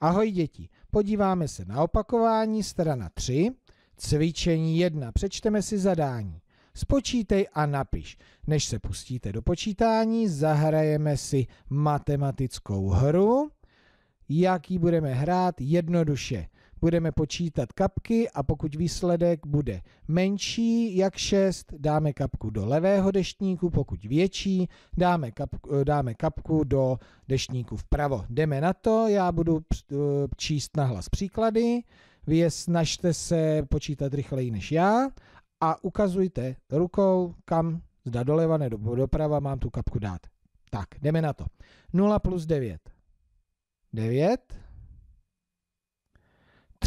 Ahoj děti, podíváme se na opakování strana 3, cvičení 1, přečteme si zadání. Spočítej a napiš. Než se pustíte do počítání, zahrajeme si matematickou hru. Jak ji budeme hrát? Jednoduše budeme počítat kapky a pokud výsledek bude menší jak 6, dáme kapku do levého deštníku, pokud větší, dáme kapku, eh, dáme kapku do deštníku vpravo. Jdeme na to, já budu eh, číst nahlas příklady, vy je snažte se počítat rychleji než já a ukazujte rukou, kam zda doleva nebo doprava mám tu kapku dát. Tak, jdeme na to. 0 plus 9. 9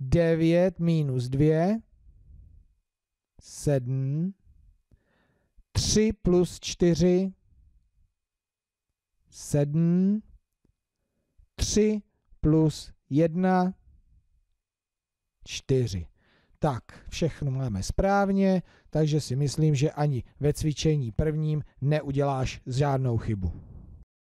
9 minus 2, 7, 3 plus 4, 7, 3 plus 1, 4. Tak, všechno máme správně, takže si myslím, že ani ve cvičení prvním neuděláš žádnou chybu.